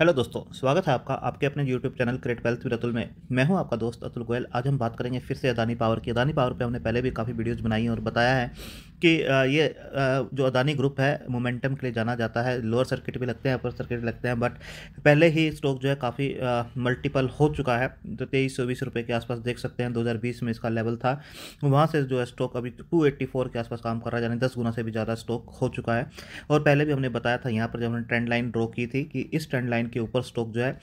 hello दोस्तों स्वागत है आपका आपके अपने YouTube channel create wealth with Atul में मैं हूं आपका दोस्त अतुल गोयल आज हम बात करेंगे फिर से अदानी पावर की अदानी पावर पे हमने पहले भी काफ़ी वीडियोस बनाई हैं और बताया है कि ये जो अदानी ग्रुप है मोमेंटम के लिए जाना जाता है लोअर सर्किट भी लगते हैं अपर सर्किट लगते हैं बट पहले ही स्टॉक जो है काफ़ी मल्टीपल हो चुका है तो तेईस सौ बीस रुपये के आसपास देख सकते हैं 2020 में इसका लेवल था वहाँ से जो है स्टॉक अभी 284 के आसपास काम कर रहा है यानी दस गुना से भी ज़्यादा स्टॉक हो चुका है और पहले भी हमने बताया था यहाँ पर जब हमने ट्रेंड लाइन ड्रॉ की थी कि इस ट्रेंड लाइन के ऊपर स्टॉक जो है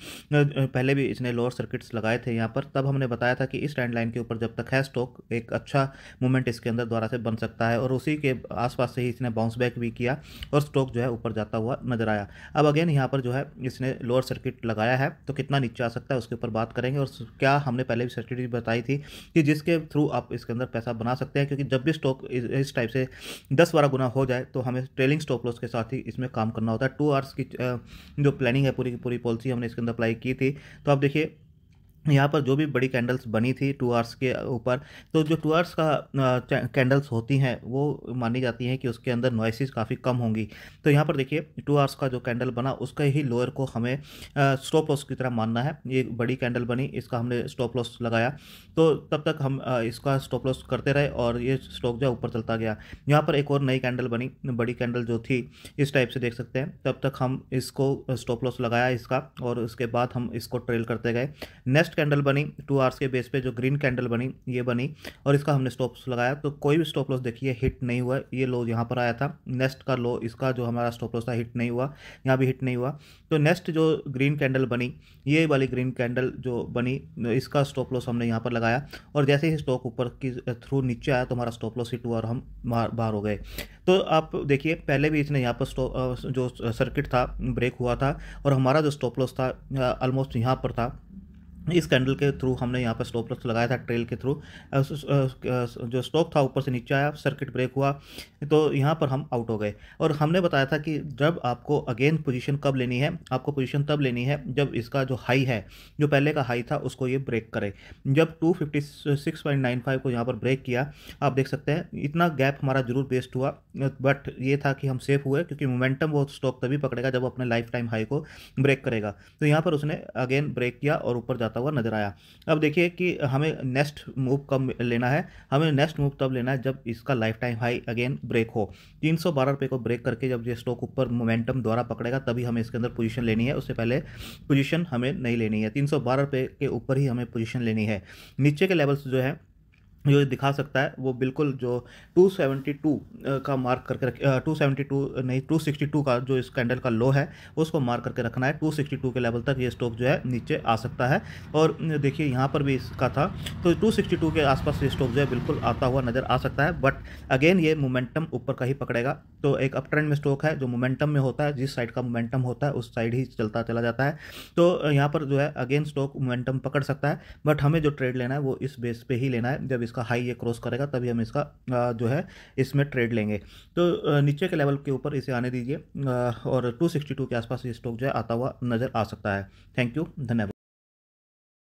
पहले भी इसने लोअर सर्किट्स लगाए थे यहाँ पर तब हमने बताया था कि इस ट्रेंड लाइन के ऊपर जब तक है स्टॉक एक अच्छा मूवमेंट इसके अंदर द्वारा से बन सकता है और उसी के आसपास से ही इसने बाउंस बैक भी किया और स्टॉक जो है ऊपर जाता हुआ नजर आया अब अगेन यहाँ पर जो है इसने लोअर सर्किट लगाया है तो कितना नीचे आ सकता है उसके ऊपर बात करेंगे और क्या हमने पहले भी सर्किट बताई थी कि जिसके थ्रू आप इसके अंदर पैसा बना सकते हैं क्योंकि जब भी स्टॉक इस टाइप से दस बारह गुना हो जाए तो हमें ट्रेलिंग स्टॉक लॉस के साथ ही इसमें काम करना होता है टू आवर्स की जो प्लानिंग है पूरी पूरी पॉलिसी हमने इसके अंदर अप्लाई की थी तो आप देखिए यहाँ पर जो भी बड़ी कैंडल्स बनी थी टू आवर्स के ऊपर तो जो टू आवर्स का कैंडल्स होती हैं वो मानी जाती हैं कि उसके अंदर नॉइसिस काफ़ी कम होंगी तो यहाँ पर देखिए टू आवर्स का जो कैंडल बना उसके ही लोअर को हमें स्टॉप लॉस की तरह मानना है ये बड़ी कैंडल बनी इसका हमने स्टॉप लॉस लगाया तो तब तक हम इसका स्टॉप लॉस करते रहे और ये स्टॉक जो ऊपर चलता गया यहाँ पर एक और नई कैंडल बनी बड़ी कैंडल जो थी इस टाइप से देख सकते हैं तब तक हम इसको स्टॉप लॉस लगाया इसका और उसके बाद हम इसको ट्रेल करते गए नेक्स्ट कैंडल बनी टू आवर्स के बेस पे जो ग्रीन कैंडल बनी ये बनी और इसका हमने स्टॉप लगाया तो कोई भी स्टॉप लॉस देखिए हिट नहीं हुआ ये लो यहाँ पर आया था नेक्स्ट का लो इसका जो हमारा स्टॉप लॉस था हिट नहीं हुआ यहाँ भी हिट नहीं हुआ तो नेक्स्ट जो ग्रीन कैंडल बनी ये वाली ग्रीन कैंडल जो बनी इसका स्टॉप लॉस हमने यहाँ पर लगाया और जैसे ही स्टॉक ऊपर की थ्रू नीचे आया तो हमारा स्टॉप लॉस हिट हुआ और हम बाहर हो गए तो आप देखिए पहले भी इसने यहाँ पर जो सर्किट था ब्रेक हुआ था और हमारा जो स्टॉप लॉस था ऑलमोस्ट यहाँ पर था इस कैंडल के थ्रू हमने यहाँ पर स्टॉप लॉस लगाया था ट्रेल के थ्रू जो स्टॉक था ऊपर से नीचे आया सर्किट ब्रेक हुआ तो यहाँ पर हम आउट हो गए और हमने बताया था कि जब आपको अगेन पोजीशन कब लेनी है आपको पोजीशन तब लेनी है जब इसका जो हाई है जो पहले का हाई था उसको ये ब्रेक करे जब टू को यहाँ पर ब्रेक किया आप देख सकते हैं इतना गैप हमारा जरूर बेस्ट हुआ बट ये था कि हम सेफ हुए क्योंकि मोमेंटम वो स्टॉक तभी पकड़ेगा जब अपने लाइफ टाइम हाई को ब्रेक करेगा तो यहाँ पर उसने अगेन ब्रेक किया और ऊपर जाता जाता हुआ नजर आया अब देखिए कि हमें नेक्स्ट मूव कब लेना है हमें नेक्स्ट मूव तब लेना है जब इसका lifetime high again break हो तीन सौ बारह को ब्रेक करके जब ये स्टॉक ऊपर मोमेंटम द्वारा पकड़ेगा तभी हमें इसके अंदर पोजीशन लेनी है उससे पहले पोजीशन हमें नहीं लेनी है तीन सौ बारह के ऊपर ही हमें पोजीशन लेनी है नीचे के लेवल्स जो है जो दिखा सकता है वो बिल्कुल जो 272 का मार्क करके रख 272 नहीं 262 का जो इस कैंडल का लो है उसको मार्क करके रखना है 262 के लेवल तक ये स्टॉक जो है नीचे आ सकता है और देखिए यहाँ पर भी इसका था तो 262 के आसपास ये स्टॉक जो है बिल्कुल आता हुआ नज़र आ सकता है बट अगेन ये मोमेंटम ऊपर का ही पकड़ेगा तो एक अप ट्रेंड में स्टॉक है जो मोमेंटम में होता है जिस साइड का मोमेंटम होता है उस साइड ही चलता चला जाता है तो यहाँ पर जो है अगेन स्टॉक मोमेंटम पकड़ सकता है बट हमें जो ट्रेड लेना है वो इस बेस पर ही लेना है जब इसका इसका हाई ये क्रॉस करेगा तभी हम इसका जो है इसमें ट्रेड लेंगे तो नीचे के लेवल के ऊपर इसे आने दीजिए और 262 के आसपास ये स्टॉक जो है आता हुआ नज़र आ सकता है थैंक यू धन्यवाद